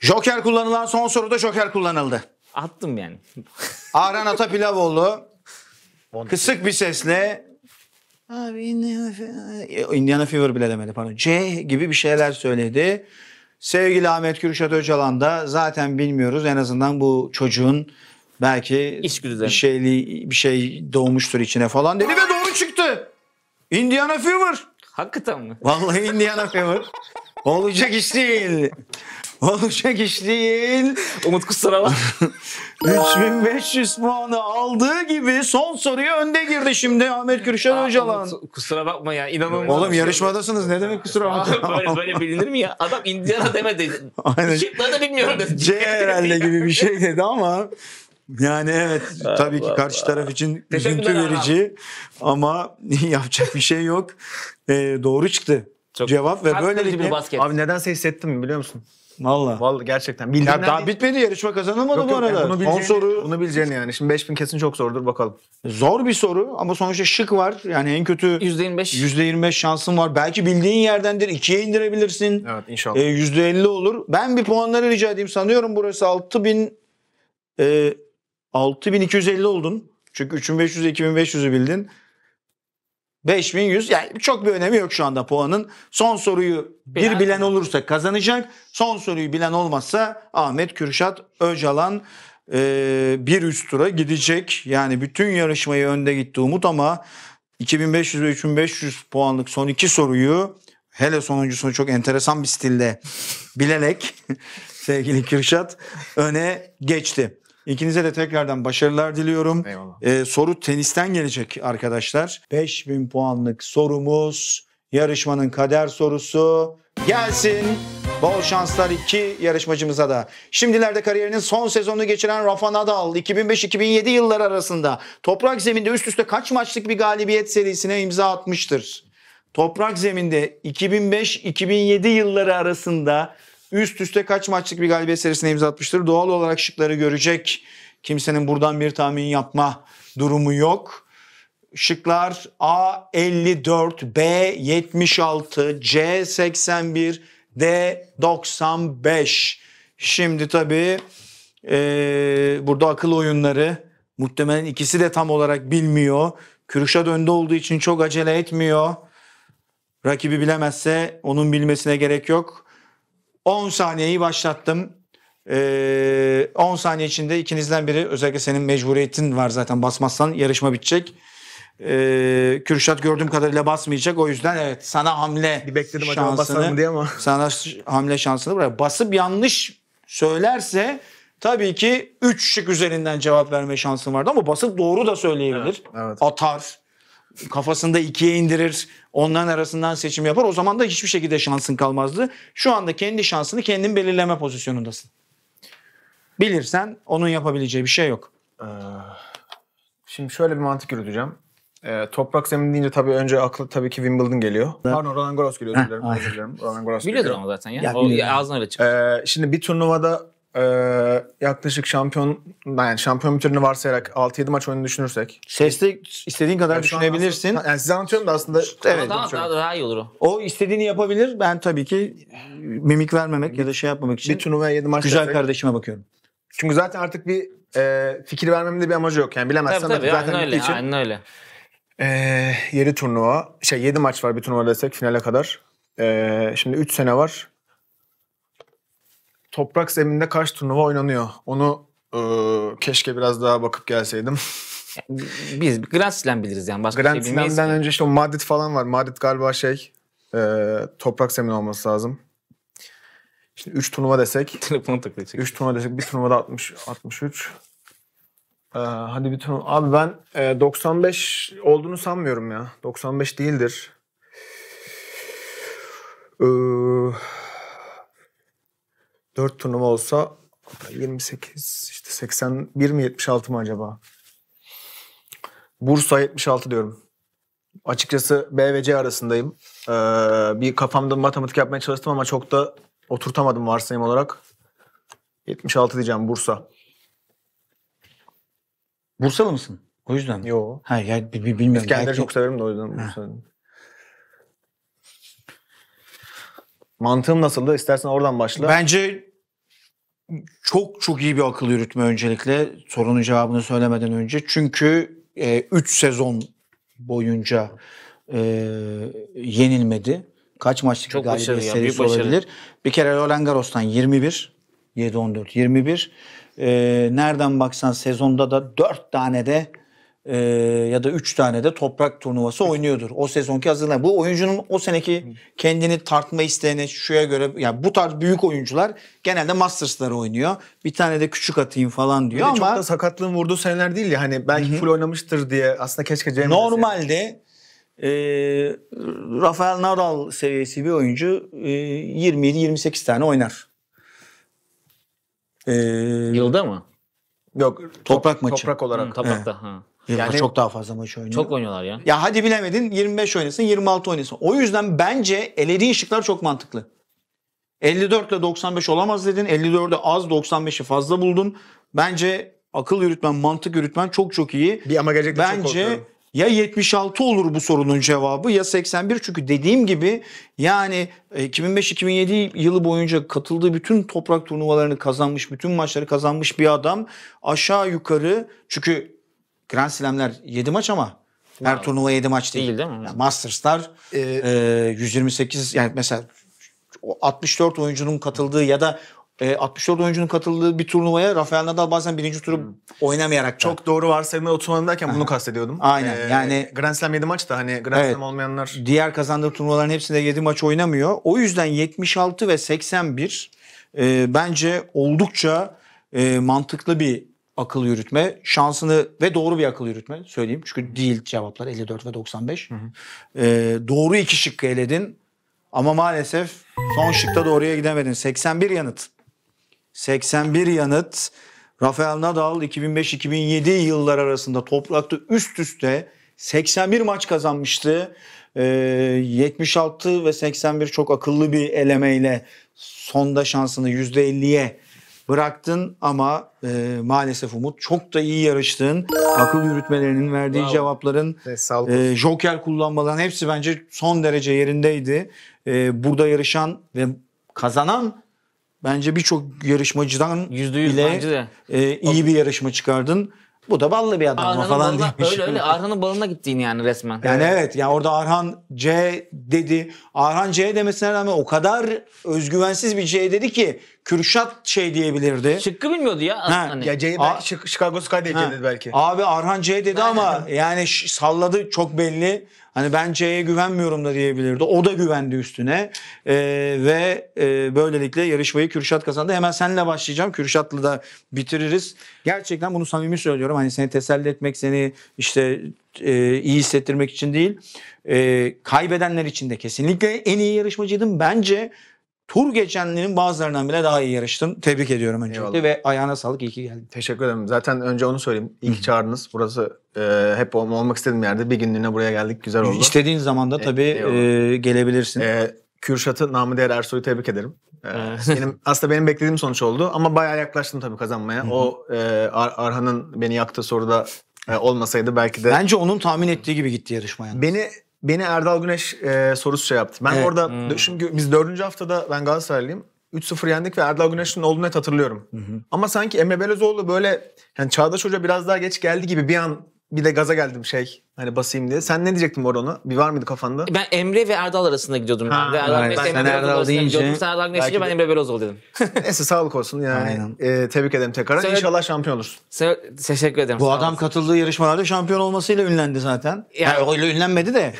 Joker kullanılan son soruda Joker kullanıldı. Attım yani. Ahran Atapilavoğlu kısık bir sesle Abi Indiana Fever, Indiana Fever bile demedi pardon. C gibi bir şeyler söyledi. Sevgili Ahmet Kürşat Öcalan da zaten bilmiyoruz. En azından bu çocuğun belki bir, şeyli, bir şey doğmuştur içine falan dedi ve doğru çıktı. Indiana Fever. Hakikaten mi? Vallahi Indiana Fever. Olacak iş değil. Olacak iş değil. Umut kusura bak. 3500 puanı aldığı gibi son soruya önde girdi şimdi Ahmet Kürşat Öcalan. kusura bakma ya inanılmaz. Oğlum yarışmadasınız ne demek kusura bakma. böyle, böyle bilinir mi ya? Adam Indiana demedi. Aynen. Şıkları da bilmiyorum C herhalde gibi bir şey dedi ama yani evet tabii ki karşı taraf için üzüntü verici ama yapacak bir şey yok. Ee, doğru çıktı. Çok cevap ve böylelikle... Abi nedense hissettim biliyor musun? Vallahi, Vallahi gerçekten. Bildiğinden Ya daha değil. bitmedi yarışma kazanılmadı Yok, bu yok, yani arada. bunu 10 soru Bunu bileceğini yani. Şimdi 5000 kesin çok zordur bakalım. zor bir soru ama sonuçta şık var. Yani en kötü %25. %25 şansın var. Belki bildiğin yerdendir. 2'ye indirebilirsin. Evet inşallah. E, ee, %50 olur. Ben bir puanları rica edeyim. Sanıyorum burası 6000 e, 6250 oldun. Çünkü 3500 2500'ü bildin. 5100 yani çok bir önemi yok şu anda puanın. Son soruyu bilen. bir bilen olursa kazanacak. Son soruyu bilen olmazsa Ahmet Kürşat Öcalan e, bir üst tura gidecek. Yani bütün yarışmayı önde gitti Umut ama 2500 ve 3500 puanlık son iki soruyu hele sonuncusunu çok enteresan bir stilde bilerek sevgili Kürşat öne geçti. İkinize de tekrardan başarılar diliyorum. Eyvallah. Ee, soru tenisten gelecek arkadaşlar. 5000 puanlık sorumuz, yarışmanın kader sorusu gelsin. Bol şanslar iki yarışmacımıza da. Şimdilerde kariyerinin son sezonunu geçiren Rafa Nadal 2005-2007 yılları arasında toprak zeminde üst üste kaç maçlık bir galibiyet serisine imza atmıştır? Toprak zeminde 2005-2007 yılları arasında Üst üste kaç maçlık bir galibiyet serisine imza atmıştır. Doğal olarak şıkları görecek. Kimsenin buradan bir tahmin yapma durumu yok. Şıklar A 54, B 76, C 81, D 95. Şimdi tabii e, burada akıl oyunları muhtemelen ikisi de tam olarak bilmiyor. Kürşat önde olduğu için çok acele etmiyor. Rakibi bilemezse onun bilmesine gerek yok. 10 saniyeyi başlattım. Ee, 10 saniye içinde ikinizden biri özellikle senin mecburiyetin var zaten basmazsan yarışma bitecek. Ee, Kürşat gördüğüm kadarıyla basmayacak. O yüzden evet sana hamle bir bekledim şansını, acaba basar diye ama. Sana hamle şansını bırak. Basıp yanlış söylerse tabii ki 3 şık üzerinden cevap verme şansın vardı ama basıp doğru da söyleyebilir. Evet, evet. Atar kafasında ikiye indirir. Onların arasından seçim yapar. O zaman da hiçbir şekilde şansın kalmazdı. Şu anda kendi şansını kendin belirleme pozisyonundasın. Bilirsen onun yapabileceği bir şey yok. Ee, şimdi şöyle bir mantık yürüteceğim. Ee, toprak zemin deyince tabii önce aklı tabii ki Wimbledon geliyor. Evet. Pardon Roland Garros geliyor özür Özür dilerim. Roland Garros Biliyordun geliyor. onu zaten ya. ya o, ağzına öyle çıktı. Ee, şimdi bir turnuvada e, yaklaşık şampiyon yani şampiyon bitirini varsayarak 6-7 maç oyunu düşünürsek. Sesli istediğin kadar yani düşünebilirsin. Aslında, yani size anlatıyorum da aslında. Evet, daha, daha, daha iyi olur o. O istediğini yapabilir. Ben tabii ki mimik vermemek ya da şey yapmamak için. Bir turnuvaya 7 maç Güzel desek. kardeşime bakıyorum. Çünkü zaten artık bir e, fikir vermemde bir amacı yok. Yani bilemezsen tabii, tabii, zaten aynen öyle, için. Aynen öyle. E, yeri turnuva. Şey 7 maç var bir turnuva desek finale kadar. E, şimdi 3 sene var toprak zeminde kaç turnuva oynanıyor? Onu e, keşke biraz daha bakıp gelseydim. Biz Grand Slam biliriz yani. Başka Grand şey bilmeyiz. Slam'den önce işte o Madrid falan var. Madrid galiba şey e, toprak zemin olması lazım. İşte 3 turnuva desek. Telefonu takılacak. 3 turnuva desek. Bir turnuvada 60, 63. Ee, hadi bir turnuva. Abi ben e, 95 olduğunu sanmıyorum ya. 95 değildir. Ee, 4 turnuva olsa 28 işte 81 mi 76 mı acaba? Bursa 76 diyorum. Açıkçası B ve C arasındayım. Ee, bir kafamda matematik yapmaya çalıştım ama çok da oturtamadım varsayım olarak. 76 diyeceğim Bursa. Bursalı mısın? O yüzden. Yo. Ha ya b- b- bilmiyorum. İskender'i Belki... çok severim de o yüzden Bursa'nın. Mantığım nasıldı? İstersen oradan başla. Bence çok çok iyi bir akıl yürütme öncelikle sorunun cevabını söylemeden önce. Çünkü 3 e, üç sezon boyunca e, yenilmedi. Kaç maçlık çok bir galibiyet ya, serisi olabilir? Başarı. Bir kere Roland Garros'tan 21, 7-14, 21. E, nereden baksan sezonda da 4 tane de e, ya da 3 tane de toprak turnuvası oynuyordur. O sezonki hazırlığı. Bu oyuncunun o seneki kendini tartma isteğine şuya göre yani bu tarz büyük oyuncular genelde Masters'ları oynuyor. Bir tane de küçük atayım falan diyor ama. Çok da sakatlığın vurduğu seneler değil ya hani belki full oynamıştır diye aslında keşke Cem Normalde e, Rafael Nadal seviyesi bir oyuncu e, 27-28 tane oynar. E, Yılda mı? Yok. Toprak top, maçı. Toprak olarak. Hı, toprakta. Ha. Yani çok daha fazla maç oynuyor. Çok oynuyorlar ya. Ya hadi bilemedin 25 oynasın 26 oynasın. O yüzden bence elediğin şıklar çok mantıklı. 54 ile 95 olamaz dedin. 54'e az 95'i fazla buldun. Bence akıl yürütmen, mantık yürütmen çok çok iyi. Bir ama gerçekten Bence, çok korkuyorum. ya 76 olur bu sorunun cevabı ya 81 çünkü dediğim gibi yani 2005-2007 e, yılı boyunca katıldığı bütün toprak turnuvalarını kazanmış, bütün maçları kazanmış bir adam aşağı yukarı çünkü Grand Slam'ler 7 maç ama her ya, turnuva 7 maç değil. Değil değil mi? Yani Masters'lar ee, e, 128 yani mesela 64 oyuncunun katıldığı ya da e, 64 oyuncunun katıldığı bir turnuvaya Rafael Nadal bazen birinci turu hmm. oynamayarak Çok doğru doğru varsayımı oturmanı derken bunu kastediyordum. Aynen ee, yani. Grand Slam 7 maç da hani Grand evet, Slam olmayanlar. Diğer kazandığı turnuvaların hepsinde 7 maç oynamıyor. O yüzden 76 ve 81 e, bence oldukça e, mantıklı bir akıl yürütme şansını ve doğru bir akıl yürütme söyleyeyim. Çünkü değil cevaplar 54 ve 95. Hı hı. Ee, doğru iki şıkkı eledin ama maalesef son şıkta doğruya gidemedin. 81 yanıt. 81 yanıt. Rafael Nadal 2005-2007 yıllar arasında toprakta üst üste 81 maç kazanmıştı. Ee, 76 ve 81 çok akıllı bir elemeyle sonda şansını %50'ye bıraktın ama e, maalesef Umut çok da iyi yarıştın. Akıl yürütmelerinin verdiği Bravo. cevapların, e, joker kullanmaların hepsi bence son derece yerindeydi. E, burada yarışan ve kazanan bence birçok yarışmacıdan %100 bile bence de. E, iyi bir yarışma çıkardın bu da ballı bir adam mı falan balına, demiş. öyle öyle Arhan'ın balına gittiğini yani resmen. Yani evet. evet yani orada Arhan C dedi. Arhan C demesine rağmen o kadar özgüvensiz bir C dedi ki Kürşat şey diyebilirdi. Şıkkı bilmiyordu ya. Ha, Hani. Ya C'yi belki Chicago Sky diye belki. Abi Arhan C dedi ama yani salladı çok belli. Hani ben C'ye güvenmiyorum da diyebilirdi. O da güvendi üstüne. E, ve e, böylelikle yarışmayı Kürşat kazandı. Hemen senle başlayacağım. Kürşat'la da bitiririz. Gerçekten bunu samimi söylüyorum. Hani seni teselli etmek, seni işte e, iyi hissettirmek için değil. E, kaybedenler için de kesinlikle en iyi yarışmacıydım. Bence tur geçenlerin bazılarından bile daha iyi yarıştın. Tebrik ediyorum öncelikle Eyvallah. ve ayağına sağlık İyi ki geldin. Teşekkür ederim. Zaten önce onu söyleyeyim. İyi ki çağırdınız. Burası e, hep olmak istediğim yerde. Bir günlüğüne buraya geldik. Güzel oldu. İstediğin zaman da e, tabii e, eyvallah. e, gelebilirsin. E, Kürşat'ı, namı değer Ersoy'u tebrik ederim. E, benim Aslında benim beklediğim sonuç oldu. Ama bayağı yaklaştım tabii kazanmaya. O e, Ar- Arhan'ın beni yaktığı soruda e, olmasaydı belki de... Bence onun tahmin ettiği gibi gitti yarışmaya. Beni beni Erdal Güneş e, sorusu şey yaptı. Ben evet. orada hmm. çünkü biz dördüncü haftada ben Galatasaraylıyım. 3-0 yendik ve Erdal Güneş'in olduğunu net hatırlıyorum. Hı hı. Ama sanki Emre Belözoğlu böyle yani Çağdaş Hoca biraz daha geç geldi gibi bir an bir de gaza geldim şey. Hani basayım diye. Sen ne diyecektin bu arada Bir var mıydı kafanda? Ben Emre ve Erdal arasında gidiyordum. Ha, Emre, Erdal, evet. Neyse, Erdal deyince... Sen Erdal Güneş de... ben Emre Belözoğlu dedim. Neyse sağlık olsun yani. E, tebrik ederim tekrar. Sen, İnşallah şampiyon olursun. Sen, teşekkür ederim. Bu adam olsun. katıldığı yarışmalarda şampiyon olmasıyla ünlendi zaten. Yani, yani öyle ünlenmedi de.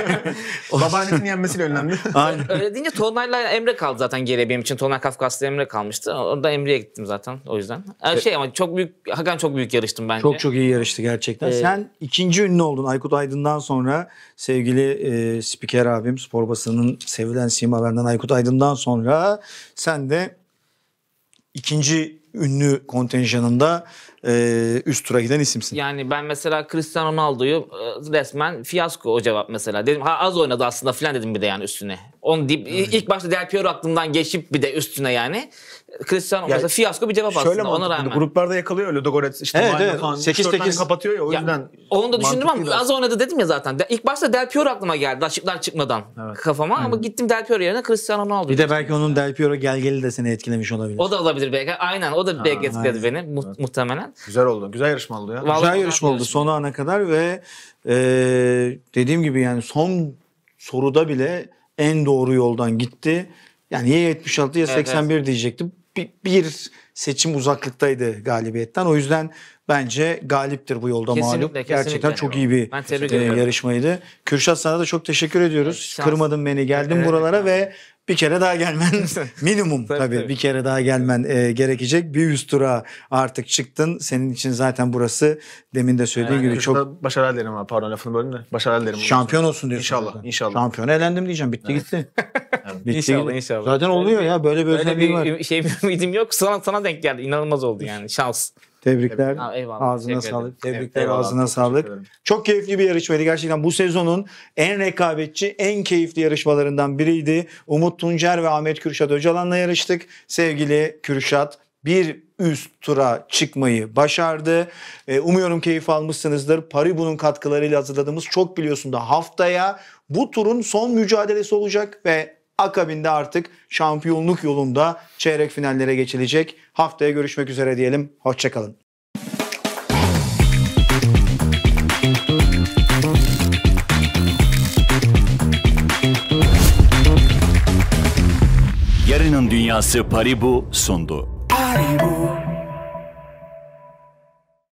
Babaannesinin yenmesiyle ünlendi. Aynen. Öyle deyince Tolunay'la Emre kaldı zaten geriye benim için. Tolunay Kafkaslı Emre kalmıştı. Orada Emre'ye gittim zaten o yüzden. Ee, e- şey ama çok büyük, Hakan çok büyük yarıştım bence. Çok çok iyi yarıştı gerçekten. Ee, Sen ikinci ünlü oldun Aykut Aydın'dan sonra sevgili e, spiker abim spor basının sevilen simalarından Aykut Aydın'dan sonra sen de ikinci ünlü kontenjanında e, üst tura giden isimsin. Yani ben mesela Cristiano Ronaldo'yu e, resmen fiyasko o cevap mesela. Dedim ha az oynadı aslında filan dedim bir de yani üstüne. Onu deyip evet. ilk başta Del Piero aklımdan geçip bir de üstüne yani. Cristiano mesela fiyasko bir cevap şöyle aslında ona mantıklı, rağmen. Hani gruplarda yakalıyor öyle Dogorets işte evet, evet. falan. 8 8 kapatıyor ya o yüzden. onu da düşündüm ama az oynadı dedim ya zaten. İlk başta Del Piero aklıma geldi açıklar çıkmadan evet. kafama hmm. ama gittim Del Piero yerine Cristiano Ronaldo. Bir de belki onun Del Piero geli de seni etkilemiş olabilir. O da olabilir belki. Aynen o da belki etkiledi beni mu evet. muhtemelen. Güzel oldu. Güzel yarışma oldu ya. Vallahi Güzel yarışma oldu sona ana kadar ve e, dediğim gibi yani son soruda bile en doğru yoldan gitti. Yani ya 76 ya 81 evet. diyecektim bir, seçim uzaklıktaydı galibiyetten. O yüzden bence galiptir bu yolda kesinlikle, mağlup. Gerçekten çok iyi bir e, yarışmaydı. Kürşat sana da çok teşekkür ediyoruz. Şans. Kırmadın beni. Geldim evet, buralara evet. ve bir kere daha gelmen minimum tabii, tabii, bir kere daha gelmen e, gerekecek. Bir üst tura artık çıktın. Senin için zaten burası demin de söylediğim yani, gibi çok başarılar dilerim abi. Pardon lafını böldüm de. Başarılar dilerim. Şampiyon olsun diyorsun. İnşallah. Zaten. inşallah. Şampiyon elendim diyeceğim. Bitti evet. gitti. Bitti. İnşallah inşallah. Zaten oluyor ya böyle böyle, böyle bir var. şey ümidim yok. Sana sana denk geldi. İnanılmaz oldu yani. Şans. Tebrikler. Ha, eyvallah. Ağzına sağlık. Tebrikler eyvallah. ağzına sağlık. Çok keyifli bir yarışmaydı. Gerçekten bu sezonun en rekabetçi, en keyifli yarışmalarından biriydi. Umut Tuncer ve Ahmet Kürşat Öcalan'la yarıştık. Sevgili Kürşat bir üst tura çıkmayı başardı. E, umuyorum keyif almışsınızdır. Paribu'nun katkılarıyla hazırladığımız çok biliyorsun da haftaya bu turun son mücadelesi olacak ve akabinde artık şampiyonluk yolunda çeyrek finallere geçilecek. Haftaya görüşmek üzere diyelim. Hoşçakalın. Yarının Dünyası Paribu sundu. Paribu.